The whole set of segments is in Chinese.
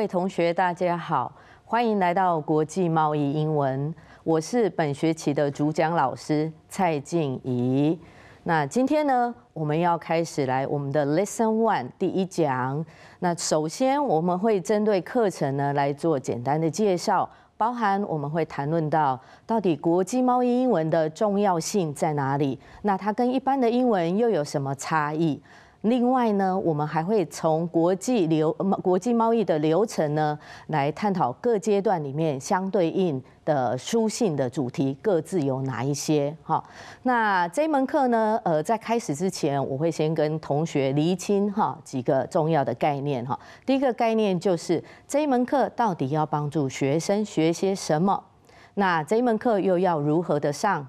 各位同学，大家好，欢迎来到国际贸易英文。我是本学期的主讲老师蔡静怡。那今天呢，我们要开始来我们的 Lesson One 第一讲。那首先我们会针对课程呢来做简单的介绍，包含我们会谈论到到底国际贸易英文的重要性在哪里，那它跟一般的英文又有什么差异？另外呢，我们还会从国际流国际贸易的流程呢，来探讨各阶段里面相对应的书信的主题，各自有哪一些哈？那这门课呢，呃，在开始之前，我会先跟同学厘清哈几个重要的概念哈。第一个概念就是这一门课到底要帮助学生学些什么？那这一门课又要如何的上？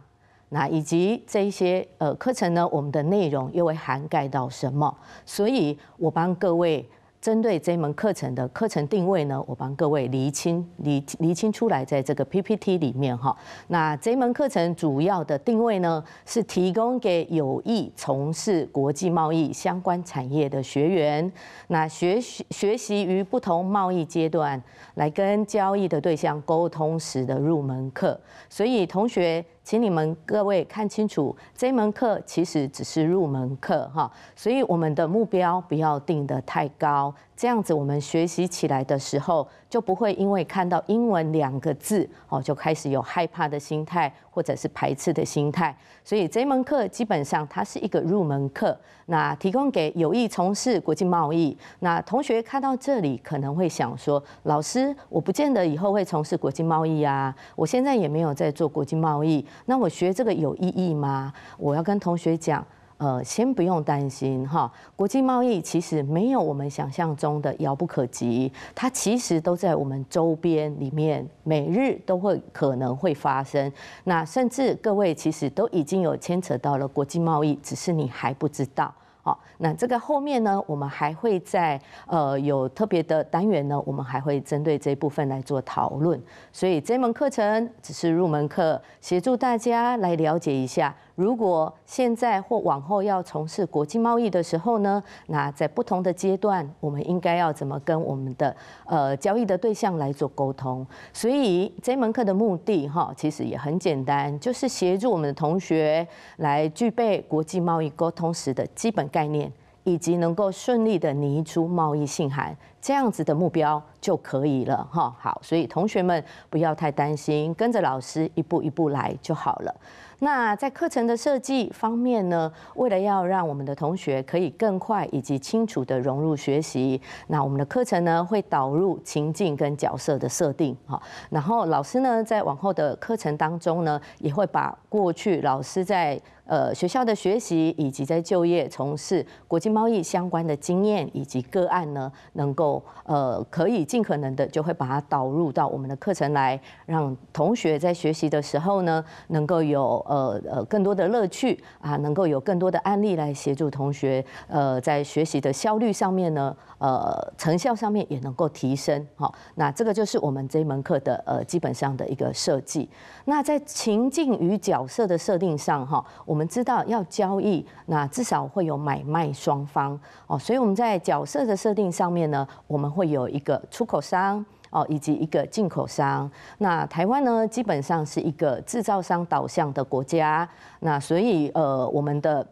那以及这些呃课程呢，我们的内容又会涵盖到什么？所以，我帮各位针对这门课程的课程定位呢，我帮各位厘清厘厘清出来，在这个 PPT 里面哈。那这门课程主要的定位呢，是提供给有意从事国际贸易相关产业的学员，那学习学习于不同贸易阶段来跟交易的对象沟通时的入门课。所以，同学。请你们各位看清楚，这门课其实只是入门课哈，所以我们的目标不要定得太高。这样子，我们学习起来的时候，就不会因为看到英文两个字哦，就开始有害怕的心态，或者是排斥的心态。所以这门课基本上它是一个入门课，那提供给有意从事国际贸易那同学看到这里，可能会想说：老师，我不见得以后会从事国际贸易啊，我现在也没有在做国际贸易，那我学这个有意义吗？我要跟同学讲。呃，先不用担心哈，国际贸易其实没有我们想象中的遥不可及，它其实都在我们周边里面，每日都会可能会发生。那甚至各位其实都已经有牵扯到了国际贸易，只是你还不知道。好，那这个后面呢，我们还会在呃有特别的单元呢，我们还会针对这部分来做讨论。所以这门课程只是入门课，协助大家来了解一下。如果现在或往后要从事国际贸易的时候呢，那在不同的阶段，我们应该要怎么跟我们的呃交易的对象来做沟通？所以这门课的目的哈，其实也很简单，就是协助我们的同学来具备国际贸易沟通时的基本概念，以及能够顺利的拟出贸易信函这样子的目标就可以了哈。好，所以同学们不要太担心，跟着老师一步一步来就好了。那在课程的设计方面呢，为了要让我们的同学可以更快以及清楚的融入学习，那我们的课程呢会导入情境跟角色的设定，哈，然后老师呢在往后的课程当中呢，也会把过去老师在呃，学校的学习以及在就业从事国际贸易相关的经验以及个案呢，能够呃可以尽可能的就会把它导入到我们的课程来，让同学在学习的时候呢，能够有呃呃更多的乐趣啊，能够有更多的案例来协助同学呃在学习的效率上面呢，呃成效上面也能够提升哈。那这个就是我们这门课的呃基本上的一个设计。那在情境与角色的设定上哈。我们知道要交易，那至少会有买卖双方哦，所以我们在角色的设定上面呢，我们会有一个出口商哦，以及一个进口商。那台湾呢，基本上是一个制造商导向的国家，那所以呃，我们的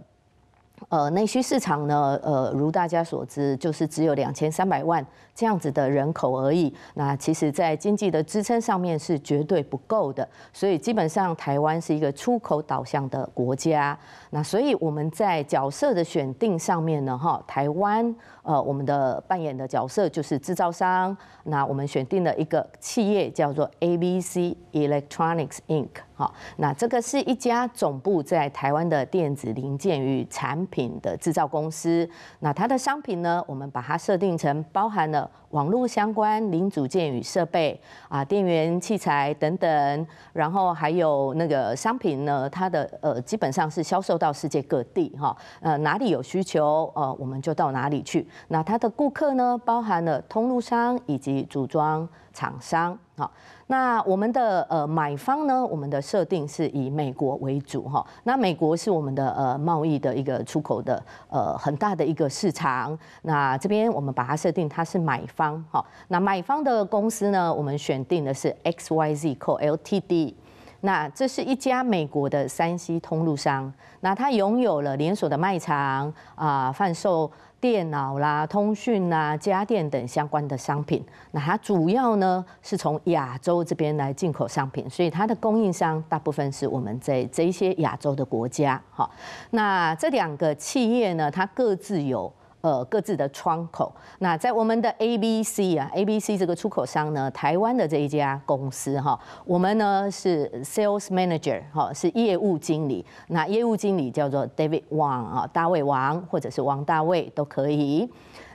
呃内需市场呢，呃，如大家所知，就是只有两千三百万。这样子的人口而已，那其实，在经济的支撑上面是绝对不够的，所以基本上台湾是一个出口导向的国家。那所以我们在角色的选定上面呢，哈，台湾，呃，我们的扮演的角色就是制造商。那我们选定了一个企业叫做 ABC Electronics Inc。哈，那这个是一家总部在台湾的电子零件与产品的制造公司。那它的商品呢，我们把它设定成包含了。网络相关零组件与设备啊，电源器材等等，然后还有那个商品呢，它的呃基本上是销售到世界各地哈，呃哪里有需求呃我们就到哪里去。那它的顾客呢，包含了通路商以及组装厂商哈。那我们的呃买方呢，我们的设定是以美国为主哈。那美国是我们的呃贸易的一个出口的呃很大的一个市场。那这边我们把它设定它是买方哈。那买方的公司呢，我们选定的是 XYZ Co Ltd。那这是一家美国的山西通路商。那它拥有了连锁的卖场啊，贩售。电脑啦、通讯啦、家电等相关的商品，那它主要呢是从亚洲这边来进口商品，所以它的供应商大部分是我们在这一些亚洲的国家。哈，那这两个企业呢，它各自有。呃，各自的窗口。那在我们的 A B C 啊，A B C 这个出口商呢，台湾的这一家公司哈，我们呢是 Sales Manager 哈，是业务经理。那业务经理叫做 David Wang 啊，大卫王或者是王大卫都可以。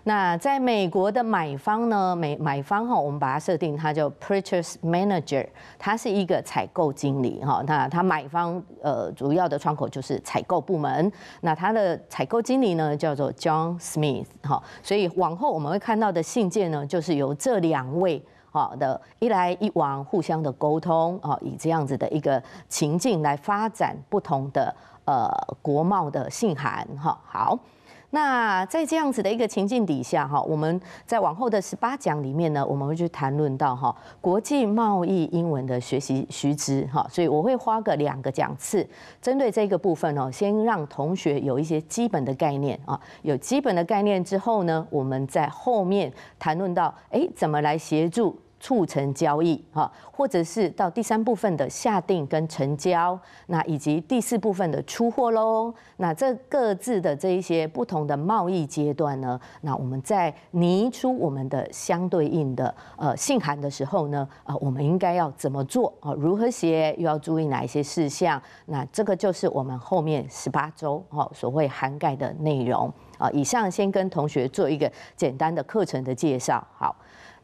那在美国的买方呢？买买方哈，我们把它设定，它叫 Purchase Manager，它是一个采购经理哈。那他买方呃主要的窗口就是采购部门。那他的采购经理呢，叫做 John Smith 哈。所以往后我们会看到的信件呢，就是由这两位好的一来一往互相的沟通啊，以这样子的一个情境来发展不同的呃国贸的信函哈。好。那在这样子的一个情境底下，哈，我们在往后的十八讲里面呢，我们会去谈论到哈国际贸易英文的学习须知，哈，所以我会花个两个讲次，针对这个部分哦，先让同学有一些基本的概念啊，有基本的概念之后呢，我们在后面谈论到，哎，怎么来协助。促成交易，哈，或者是到第三部分的下定跟成交，那以及第四部分的出货喽，那这各自的这一些不同的贸易阶段呢，那我们在拟出我们的相对应的呃信函的时候呢，啊，我们应该要怎么做啊？如何写，又要注意哪一些事项？那这个就是我们后面十八周哈所谓涵盖的内容啊。以上先跟同学做一个简单的课程的介绍，好。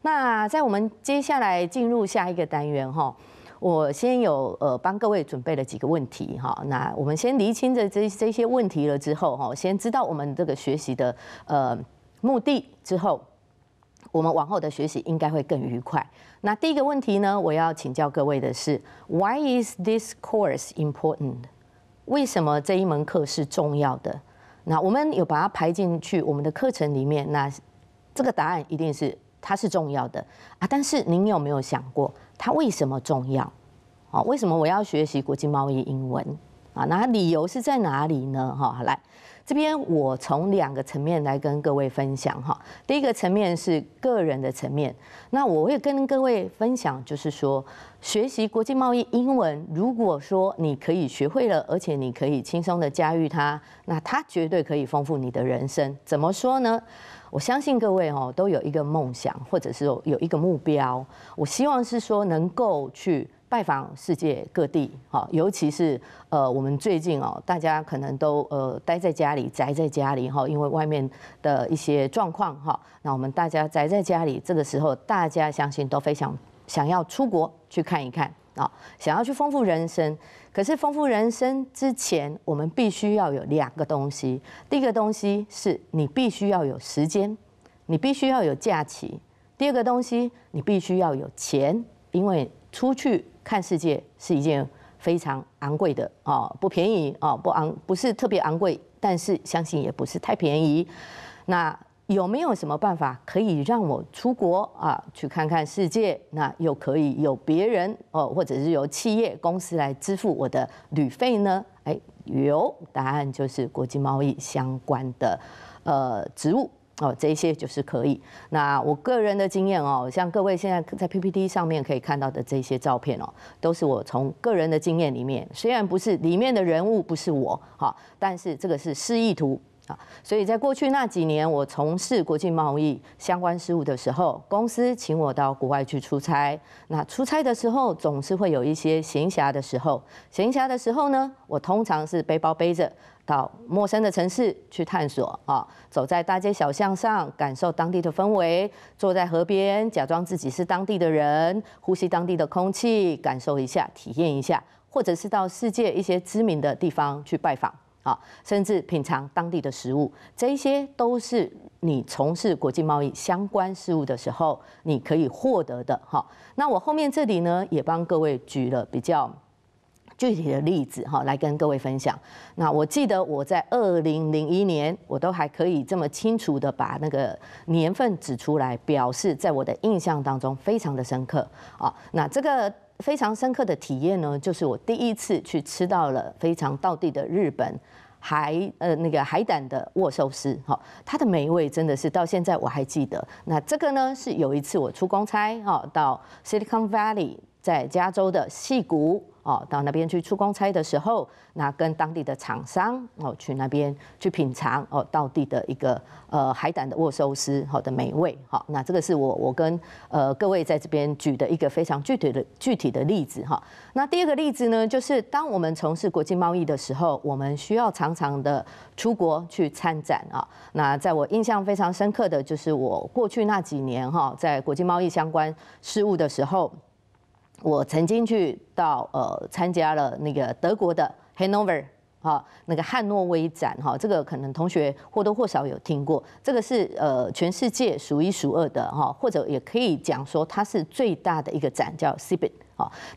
那在我们接下来进入下一个单元哈，我先有呃帮各位准备了几个问题哈。那我们先厘清这这这些问题了之后哈，先知道我们这个学习的呃目的之后，我们往后的学习应该会更愉快。那第一个问题呢，我要请教各位的是，Why is this course important？为什么这一门课是重要的？那我们有把它排进去我们的课程里面，那这个答案一定是。它是重要的啊，但是您有没有想过它为什么重要？哦，为什么我要学习国际贸易英文？啊，那理由是在哪里呢？哈，来，这边我从两个层面来跟各位分享哈。第一个层面是个人的层面，那我会跟各位分享，就是说。学习国际贸易英文，如果说你可以学会了，而且你可以轻松的驾驭它，那它绝对可以丰富你的人生。怎么说呢？我相信各位哦都有一个梦想，或者是有一个目标。我希望是说能够去拜访世界各地，哈，尤其是呃我们最近哦大家可能都呃待在家里宅在家里哈，因为外面的一些状况哈，那我们大家宅在家里这个时候，大家相信都非常。想要出国去看一看啊，想要去丰富人生，可是丰富人生之前，我们必须要有两个东西。第一个东西是你必须要有时间，你必须要有假期；第二个东西你必须要有钱，因为出去看世界是一件非常昂贵的啊，不便宜啊，不昂不是特别昂贵，但是相信也不是太便宜。那有没有什么办法可以让我出国啊，去看看世界？那又可以有别人哦，或者是由企业公司来支付我的旅费呢？哎，有，答案就是国际贸易相关的呃职务哦，这些就是可以。那我个人的经验哦，像各位现在在 PPT 上面可以看到的这些照片哦，都是我从个人的经验里面，虽然不是里面的人物不是我哈，但是这个是示意图。所以在过去那几年，我从事国际贸易相关事务的时候，公司请我到国外去出差。那出差的时候，总是会有一些闲暇的时候。闲暇的时候呢，我通常是背包背着，到陌生的城市去探索啊，走在大街小巷上，感受当地的氛围；坐在河边，假装自己是当地的人，呼吸当地的空气，感受一下，体验一下，或者是到世界一些知名的地方去拜访。啊，甚至品尝当地的食物，这些都是你从事国际贸易相关事务的时候，你可以获得的哈。那我后面这里呢，也帮各位举了比较具体的例子哈，来跟各位分享。那我记得我在二零零一年，我都还可以这么清楚的把那个年份指出来，表示在我的印象当中非常的深刻啊。那这个。非常深刻的体验呢，就是我第一次去吃到了非常地道的日本海呃那个海胆的握寿司，哈，它的美味真的是到现在我还记得。那这个呢是有一次我出公差哈，到 Silicon Valley 在加州的西谷。哦，到那边去出公差的时候，那跟当地的厂商哦，去那边去品尝哦，到地的一个呃海胆的握寿司好的美味哈。那这个是我我跟呃各位在这边举的一个非常具体的具体的例子哈。那第二个例子呢，就是当我们从事国际贸易的时候，我们需要常常的出国去参展啊。那在我印象非常深刻的就是我过去那几年哈，在国际贸易相关事务的时候。我曾经去到呃参加了那个德国的 h a n 汉诺威啊，那个汉诺威展哈，这个可能同学或多或少有听过，这个是呃全世界数一数二的哈，或者也可以讲说它是最大的一个展，叫 CIBIT。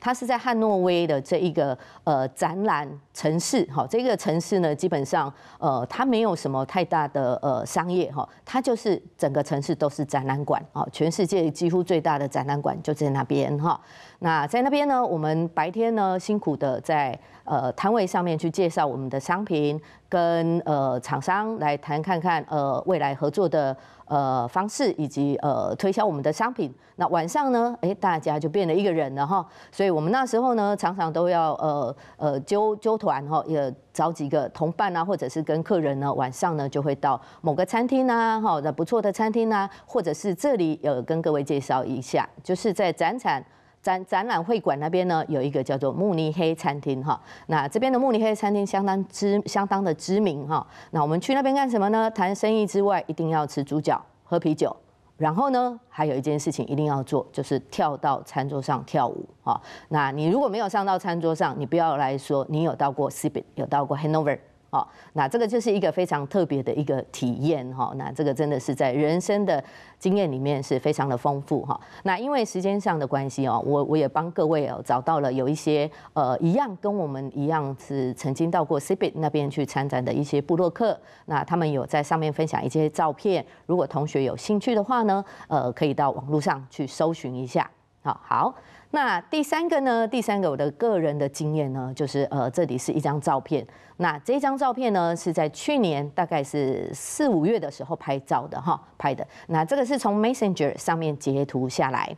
它是在汉诺威的这一个呃展览城市，哈，这个城市呢，基本上呃它没有什么太大的呃商业，哈，它就是整个城市都是展览馆，啊，全世界几乎最大的展览馆就在那边，哈。那在那边呢，我们白天呢辛苦的在呃摊位上面去介绍我们的商品，跟呃厂商来谈看看呃未来合作的。呃，方式以及呃，推销我们的商品。那晚上呢，哎，大家就变了一个人了哈。所以我们那时候呢，常常都要呃呃纠纠团哈，也找几个同伴啊，或者是跟客人呢，晚上呢就会到某个餐厅呐，哈，不错的餐厅呐，或者是这里有跟各位介绍一下，就是在展场。展展览会馆那边呢，有一个叫做慕尼黑餐厅哈。那这边的慕尼黑餐厅相当知，相当的知名哈。那我们去那边干什么呢？谈生意之外，一定要吃猪脚、喝啤酒。然后呢，还有一件事情一定要做，就是跳到餐桌上跳舞哈。那你如果没有上到餐桌上，你不要来说你有到过西边，有到过 Hanover，好，那这个就是一个非常特别的一个体验哈，那这个真的是在人生的经验里面是非常的丰富哈。那因为时间上的关系哦，我我也帮各位哦找到了有一些呃一样跟我们一样是曾经到过 c i b i t 那边去参展的一些部落客，那他们有在上面分享一些照片，如果同学有兴趣的话呢，呃，可以到网络上去搜寻一下。好，好。那第三个呢？第三个我的个人的经验呢，就是呃，这里是一张照片。那这张照片呢，是在去年大概是四五月的时候拍照的哈，拍的。那这个是从 Messenger 上面截图下来。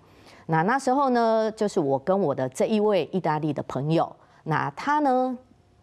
那那时候呢，就是我跟我的这一位意大利的朋友，那他呢。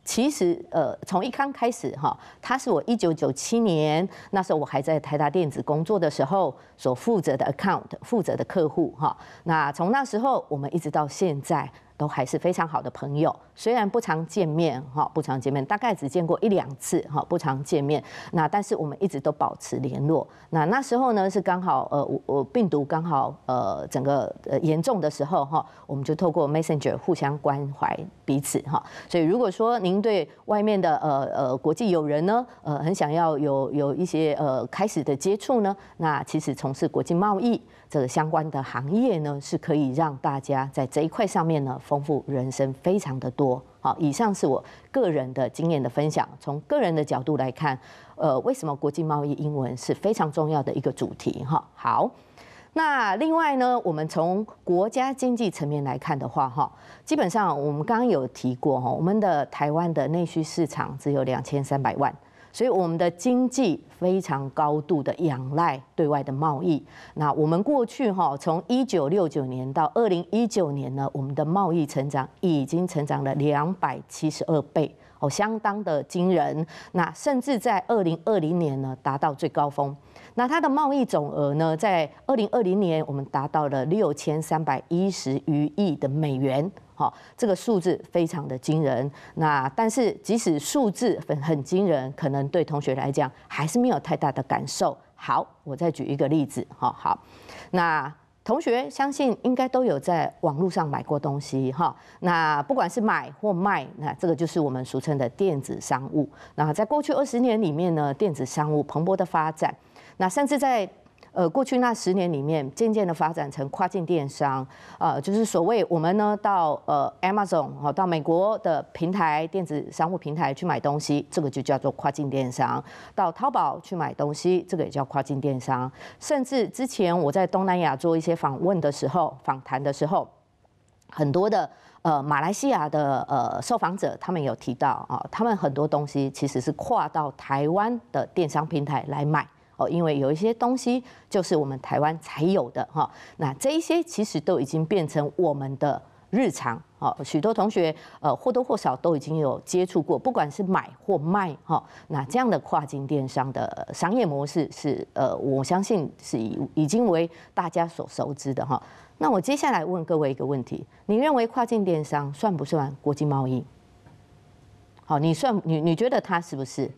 其实，呃，从一康开始，哈，他是我一九九七年那时候我还在台达电子工作的时候所负责的 account 负责的客户，哈。那从那时候我们一直到现在。都还是非常好的朋友，虽然不常见面哈，不常见面，大概只见过一两次哈，不常见面。那但是我们一直都保持联络。那那时候呢是刚好呃我我病毒刚好呃整个呃严重的时候哈，我们就透过 Messenger 互相关怀彼此哈。所以如果说您对外面的呃呃国际友人呢，呃很想要有有一些呃开始的接触呢，那其实从事国际贸易这个相关的行业呢，是可以让大家在这一块上面呢。丰富人生非常的多，好，以上是我个人的经验的分享。从个人的角度来看，呃，为什么国际贸易英文是非常重要的一个主题？哈，好，那另外呢，我们从国家经济层面来看的话，哈，基本上我们刚刚有提过，哈，我们的台湾的内需市场只有两千三百万。所以我们的经济非常高度的仰赖对外的贸易。那我们过去哈，从一九六九年到二零一九年呢，我们的贸易成长已经成长了两百七十二倍哦，相当的惊人。那甚至在二零二零年呢，达到最高峰。那它的贸易总额呢，在二零二零年我们达到了六千三百一十余亿的美元。这个数字非常的惊人，那但是即使数字很很惊人，可能对同学来讲还是没有太大的感受。好，我再举一个例子，哈，好，那同学相信应该都有在网络上买过东西，哈，那不管是买或卖，那这个就是我们俗称的电子商务。那在过去二十年里面呢，电子商务蓬勃的发展，那甚至在呃，过去那十年里面，渐渐的发展成跨境电商。啊，就是所谓我们呢，到呃 Amazon 哈，到美国的平台，电子商务平台去买东西，这个就叫做跨境电商。到淘宝去买东西，这个也叫跨境电商。甚至之前我在东南亚做一些访问的时候，访谈的时候，很多的呃马来西亚的呃受访者，他们有提到啊，他们很多东西其实是跨到台湾的电商平台来买。因为有一些东西就是我们台湾才有的哈，那这一些其实都已经变成我们的日常哦。许多同学呃或多或少都已经有接触过，不管是买或卖哈，那这样的跨境电商的商业模式是呃，我相信是以已经为大家所熟知的哈。那我接下来问各位一个问题：你认为跨境电商算不算国际贸易？好，你算你你觉得它是不是？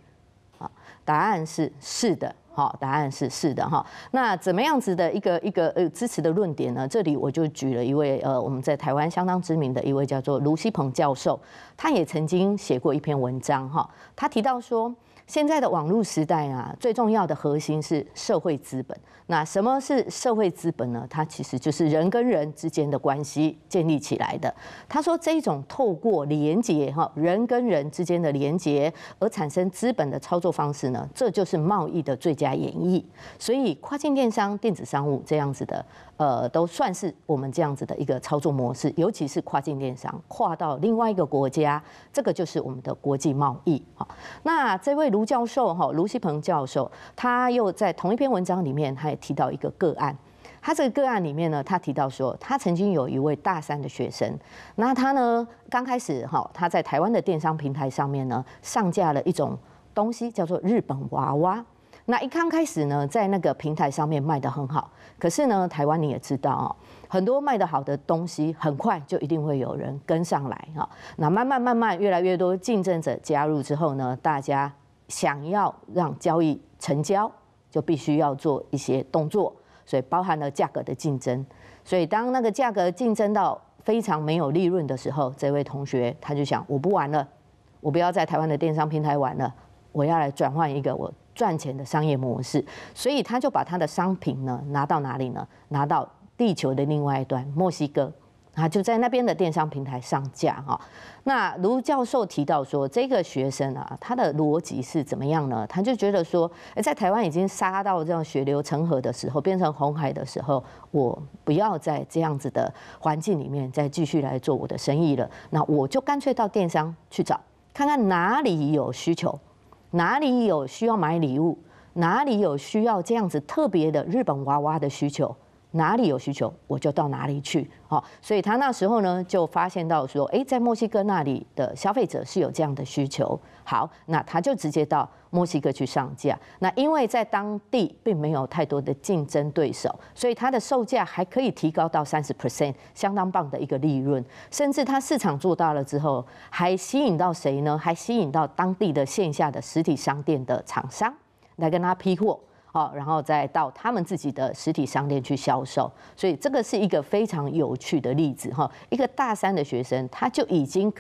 啊，答案是是的，好，答案是是的，哈，那怎么样子的一个一个呃支持的论点呢？这里我就举了一位呃我们在台湾相当知名的一位叫做卢锡鹏教授，他也曾经写过一篇文章，哈，他提到说。现在的网络时代啊，最重要的核心是社会资本。那什么是社会资本呢？它其实就是人跟人之间的关系建立起来的。他说，这种透过连接哈，人跟人之间的连接而产生资本的操作方式呢，这就是贸易的最佳演绎。所以，跨境电商、电子商务这样子的，呃，都算是我们这样子的一个操作模式。尤其是跨境电商，跨到另外一个国家，这个就是我们的国际贸易好，那这位。卢教授，哈，卢锡鹏教授，他又在同一篇文章里面，他也提到一个个案。他这个个案里面呢，他提到说，他曾经有一位大三的学生，那他呢，刚开始哈，他在台湾的电商平台上面呢，上架了一种东西，叫做日本娃娃。那一刚开始呢，在那个平台上面卖的很好，可是呢，台湾你也知道啊，很多卖的好的东西，很快就一定会有人跟上来哈。那慢慢慢慢，越来越多竞争者加入之后呢，大家。想要让交易成交，就必须要做一些动作，所以包含了价格的竞争。所以当那个价格竞争到非常没有利润的时候，这位同学他就想：我不玩了，我不要在台湾的电商平台玩了，我要来转换一个我赚钱的商业模式。所以他就把他的商品呢拿到哪里呢？拿到地球的另外一端——墨西哥。啊，就在那边的电商平台上架哈。那卢教授提到说，这个学生啊，他的逻辑是怎么样呢？他就觉得说，诶，在台湾已经杀到这样血流成河的时候，变成红海的时候，我不要在这样子的环境里面再继续来做我的生意了。那我就干脆到电商去找，看看哪里有需求，哪里有需要买礼物，哪里有需要这样子特别的日本娃娃的需求。哪里有需求，我就到哪里去好，所以他那时候呢，就发现到说，哎，在墨西哥那里的消费者是有这样的需求。好，那他就直接到墨西哥去上架。那因为在当地并没有太多的竞争对手，所以它的售价还可以提高到三十 percent，相当棒的一个利润。甚至他市场做大了之后，还吸引到谁呢？还吸引到当地的线下的实体商店的厂商来跟他批货。好，然后再到他们自己的实体商店去销售，所以这个是一个非常有趣的例子哈。一个大三的学生，他就已经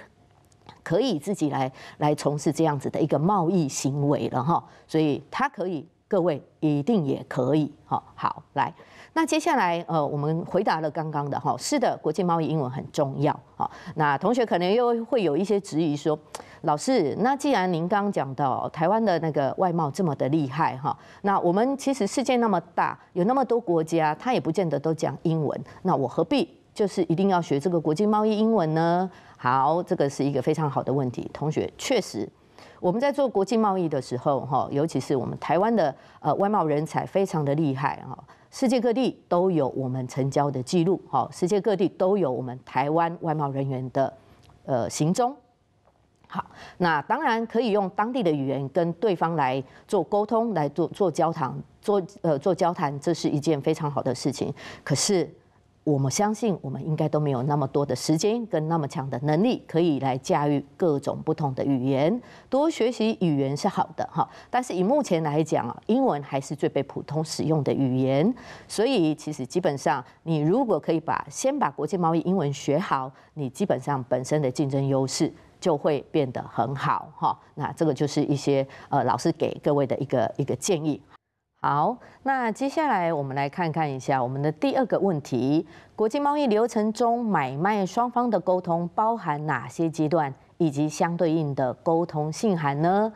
可以自己来来从事这样子的一个贸易行为了哈。所以他可以，各位一定也可以哈。好，来。那接下来，呃，我们回答了刚刚的哈，是的，国际贸易英文很重要哈。那同学可能又会有一些质疑说，老师，那既然您刚刚讲到台湾的那个外贸这么的厉害哈，那我们其实世界那么大，有那么多国家，他也不见得都讲英文，那我何必就是一定要学这个国际贸易英文呢？好，这个是一个非常好的问题，同学确实，我们在做国际贸易的时候哈，尤其是我们台湾的呃外贸人才非常的厉害哈。世界各地都有我们成交的记录，好，世界各地都有我们台湾外贸人员的，呃行踪，好，那当然可以用当地的语言跟对方来做沟通，来做做交谈，做呃做交谈，这是一件非常好的事情，可是。我们相信，我们应该都没有那么多的时间跟那么强的能力，可以来驾驭各种不同的语言。多学习语言是好的哈，但是以目前来讲啊，英文还是最被普通使用的语言。所以其实基本上，你如果可以把先把国际贸易英文学好，你基本上本身的竞争优势就会变得很好哈。那这个就是一些呃老师给各位的一个一个建议。好，那接下来我们来看看一下我们的第二个问题：国际贸易流程中买卖双方的沟通包含哪些阶段，以及相对应的沟通信函呢？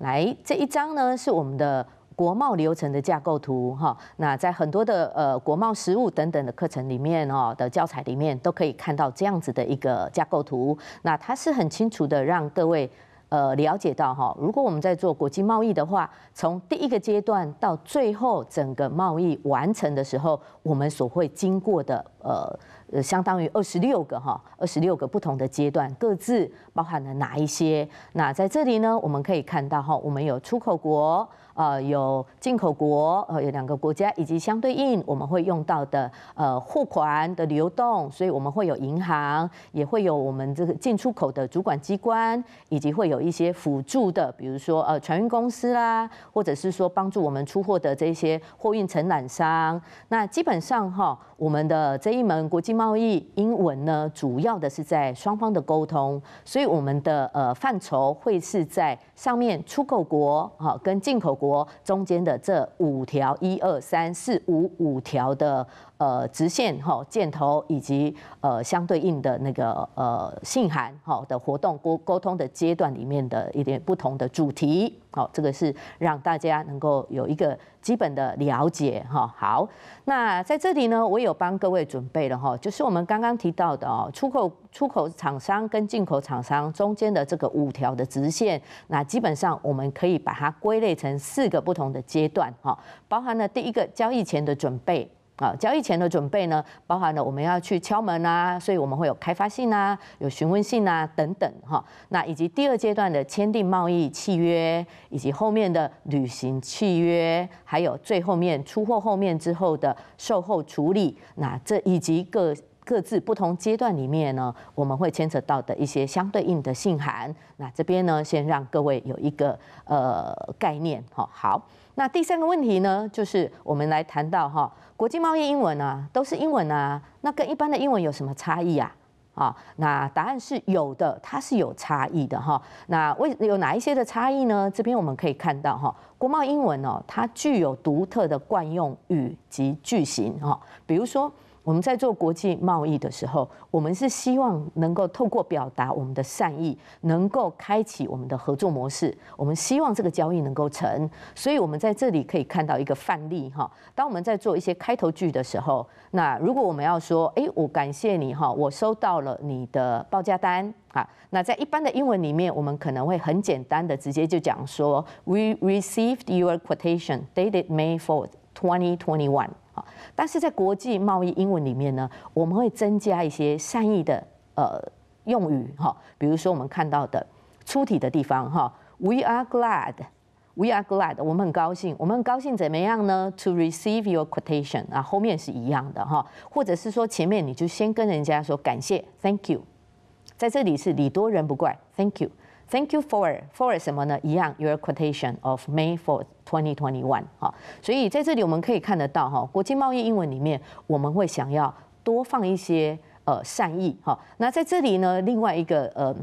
来，这一张呢是我们的国贸流程的架构图哈。那在很多的呃国贸实务等等的课程里面哦的教材里面都可以看到这样子的一个架构图。那它是很清楚的让各位。呃，了解到哈，如果我们在做国际贸易的话，从第一个阶段到最后整个贸易完成的时候，我们所会经过的呃，相当于二十六个哈，二十六个不同的阶段，各自包含了哪一些？那在这里呢，我们可以看到哈，我们有出口国。呃，有进口国，呃，有两个国家，以及相对应我们会用到的呃，货款的流动，所以我们会有银行，也会有我们这个进出口的主管机关，以及会有一些辅助的，比如说呃，船运公司啦，或者是说帮助我们出货的这些货运承揽商。那基本上哈，我们的这一门国际贸易英文呢，主要的是在双方的沟通，所以我们的呃范畴会是在上面出口国，哈，跟进口国。国中间的这五条，一二三四五五条的呃直线哈箭头，以及呃相对应的那个呃信函哈的活动沟沟通的阶段里面的一点不同的主题，好，这个是让大家能够有一个。基本的了解哈，好，那在这里呢，我有帮各位准备了哈，就是我们刚刚提到的哦，出口出口厂商跟进口厂商中间的这个五条的直线，那基本上我们可以把它归类成四个不同的阶段哈，包含了第一个交易前的准备。啊，交易前的准备呢，包含了我们要去敲门啊，所以我们会有开发信啊，有询问信啊等等哈。那以及第二阶段的签订贸易契约，以及后面的履行契约，还有最后面出货后面之后的售后处理，那这以及各。各自不同阶段里面呢，我们会牵扯到的一些相对应的信函。那这边呢，先让各位有一个呃概念哈。好，那第三个问题呢，就是我们来谈到哈，国际贸易英文啊，都是英文啊，那跟一般的英文有什么差异啊？啊，那答案是有的，它是有差异的哈。那为有哪一些的差异呢？这边我们可以看到哈，国贸英文哦，它具有独特的惯用语及句型哈，比如说。我们在做国际贸易的时候，我们是希望能够透过表达我们的善意，能够开启我们的合作模式。我们希望这个交易能够成，所以我们在这里可以看到一个范例哈。当我们在做一些开头句的时候，那如果我们要说，哎，我感谢你哈，我收到了你的报价单啊。那在一般的英文里面，我们可能会很简单的直接就讲说，We received your quotation dated May fourth, twenty twenty one。但是在国际贸易英文里面呢，我们会增加一些善意的呃用语哈，比如说我们看到的出体的地方哈，We are glad，We are glad，我们很高兴，我们很高兴怎么样呢？To receive your quotation 啊，后面是一样的哈，或者是说前面你就先跟人家说感谢，Thank you，在这里是礼多人不怪，Thank you。Thank you for for 什么呢？一样 your quotation of May for t h 2021哈，所以在这里我们可以看得到哈，国际贸易英文里面我们会想要多放一些呃善意哈。那在这里呢，另外一个呃。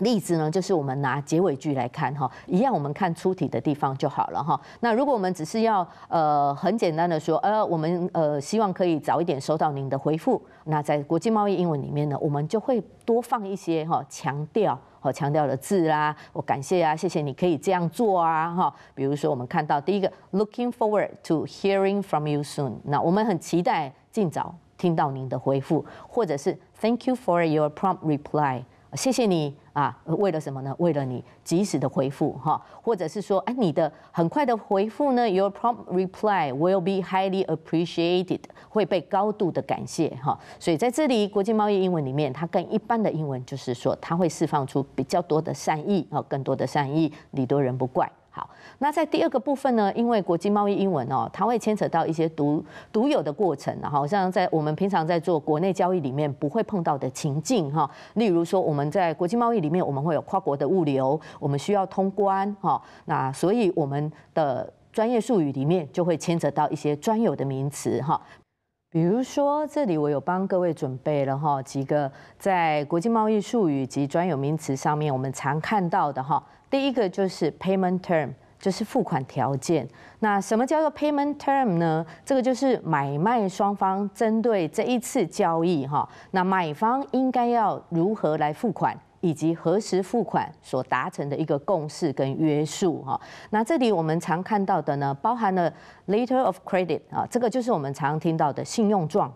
例子呢，就是我们拿结尾句来看哈，一样我们看出题的地方就好了哈。那如果我们只是要呃很简单的说，呃，我们呃希望可以早一点收到您的回复。那在国际贸易英文里面呢，我们就会多放一些哈强调和强调的字啦，我感谢啊，谢谢你可以这样做啊哈。比如说我们看到第一个，Looking forward to hearing from you soon。那我们很期待尽早听到您的回复，或者是 Thank you for your prompt reply。谢谢你。啊，为了什么呢？为了你及时的回复哈，或者是说，哎，你的很快的回复呢？Your prompt reply will be highly appreciated，会被高度的感谢哈。所以在这里，国际贸易英文里面，它跟一般的英文就是说，它会释放出比较多的善意啊，更多的善意，礼多人不怪。好，那在第二个部分呢，因为国际贸易英文哦，它会牵扯到一些独独有的过程，然后像在我们平常在做国内交易里面不会碰到的情境哈，例如说我们在国际贸易里面，我们会有跨国的物流，我们需要通关哈，那所以我们的专业术语里面就会牵扯到一些专有的名词哈，比如说这里我有帮各位准备了哈几个在国际贸易术语及专有名词上面我们常看到的哈。第一个就是 payment term，就是付款条件。那什么叫做 payment term 呢？这个就是买卖双方针对这一次交易，哈，那买方应该要如何来付款，以及何时付款所达成的一个共识跟约束，哈。那这里我们常看到的呢，包含了 letter of credit，啊，这个就是我们常听到的信用状。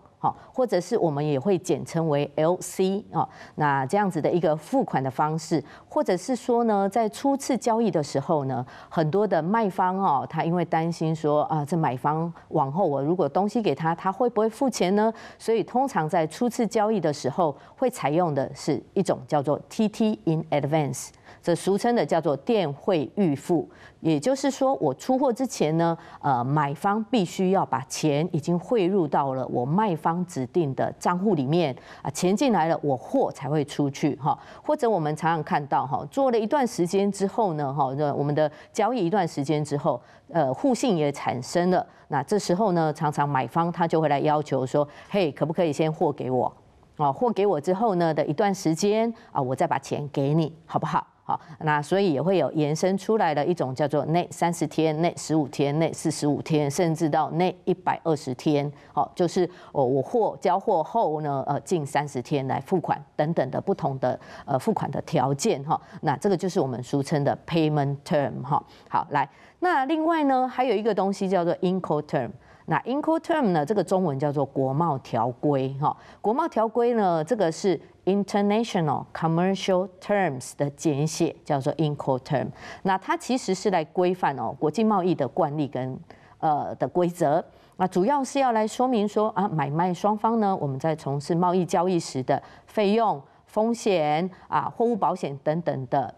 或者是我们也会简称为 LC 哦，那这样子的一个付款的方式，或者是说呢，在初次交易的时候呢，很多的卖方哦，他因为担心说啊，这买方往后我如果东西给他，他会不会付钱呢？所以通常在初次交易的时候，会采用的是一种叫做 TT in advance。这俗称的叫做电汇预付，也就是说，我出货之前呢，呃，买方必须要把钱已经汇入到了我卖方指定的账户里面啊，钱进来了，我货才会出去哈。或者我们常常看到哈，做了一段时间之后呢，哈，我们的交易一段时间之后，呃，互信也产生了，那这时候呢，常常买方他就会来要求说，嘿，可不可以先货给我？哦，货给我之后呢的一段时间啊，我再把钱给你，好不好？好，那所以也会有延伸出来的一种叫做那三十天、那十五天、那四十五天，甚至到那一百二十天，好，就是我我货交货后呢，呃，近三十天来付款等等的不同的呃付款的条件哈，那这个就是我们俗称的 payment term 哈。好，来，那另外呢还有一个东西叫做 inco term。那 INCOTERM 呢？这个中文叫做国贸条规，哈，国贸条规呢，这个是 International Commercial Terms 的简写，叫做 INCOTERM。那它其实是来规范哦国际贸易的惯例跟呃的规则。那主要是要来说明说啊，买卖双方呢，我们在从事贸易交易时的费用、风险啊、货物保险等等的。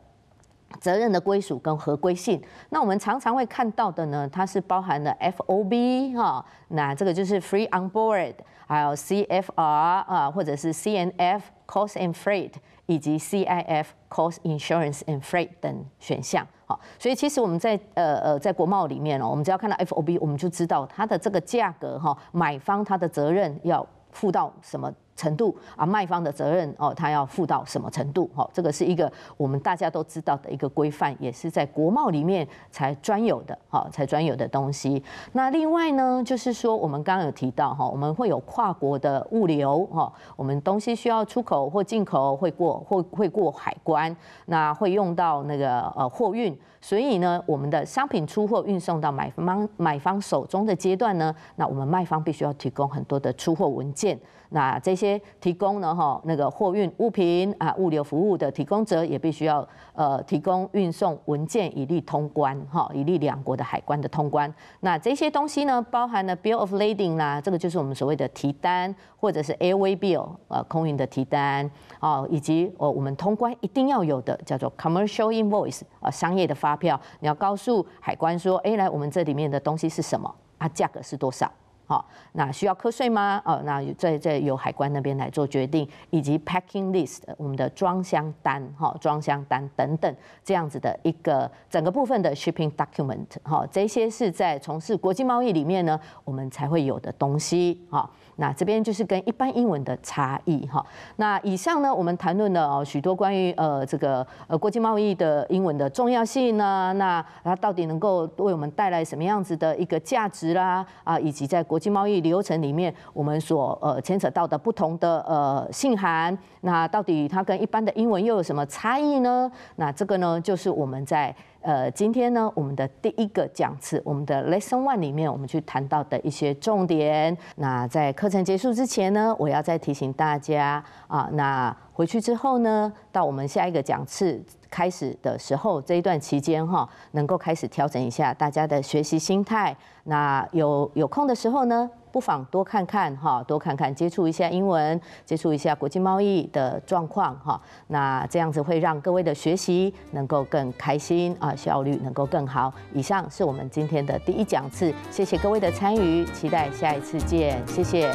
责任的归属跟合规性，那我们常常会看到的呢，它是包含了 F O B 哈，那这个就是 Free on Board，还有 C F R 啊，或者是 C N F Cost and Freight，以及 C I F Cost Insurance and Freight 等选项。好，所以其实我们在呃呃在国贸里面哦，我们只要看到 F O B，我们就知道它的这个价格哈，买方它的责任要负到什么。程度啊，卖方的责任哦，他要负到什么程度？哦，这个是一个我们大家都知道的一个规范，也是在国贸里面才专有的，哈，才专有的东西。那另外呢，就是说我们刚刚有提到哈，我们会有跨国的物流哈，我们东西需要出口或进口会过会会过海关，那会用到那个呃货运。所以呢，我们的商品出货运送到买方买方手中的阶段呢，那我们卖方必须要提供很多的出货文件。那这些提供呢，哈，那个货运物品啊，物流服务的提供者也必须要呃提供运送文件，以利通关哈，以利两国的海关的通关。那这些东西呢，包含了 Bill of Lading 啦，这个就是我们所谓的提单，或者是 Airway Bill 呃，空运的提单哦，以及呃我们通关一定要有的叫做 Commercial Invoice 啊，商业的发票，你要告诉海关说，哎，来，我们这里面的东西是什么啊？价格是多少？好，那需要课税吗？哦，那在在由海关那边来做决定，以及 packing list 我们的装箱单，哈，装箱单等等这样子的一个整个部分的 shipping document，哈，这些是在从事国际贸易里面呢，我们才会有的东西，哈。那这边就是跟一般英文的差异哈。那以上呢，我们谈论了哦许多关于呃这个呃国际贸易的英文的重要性呢，那它到底能够为我们带来什么样子的一个价值啦？啊，以及在国际贸易流程里面，我们所呃牵扯到的不同的呃信函，那到底它跟一般的英文又有什么差异呢？那这个呢，就是我们在。呃，今天呢，我们的第一个讲次，我们的 Lesson One 里面，我们去谈到的一些重点。那在课程结束之前呢，我要再提醒大家啊，那回去之后呢，到我们下一个讲次开始的时候，这一段期间哈，能够开始调整一下大家的学习心态。那有有空的时候呢？不妨多看看哈，多看看，接触一下英文，接触一下国际贸易的状况哈。那这样子会让各位的学习能够更开心啊，效率能够更好。以上是我们今天的第一讲次，谢谢各位的参与，期待下一次见，谢谢。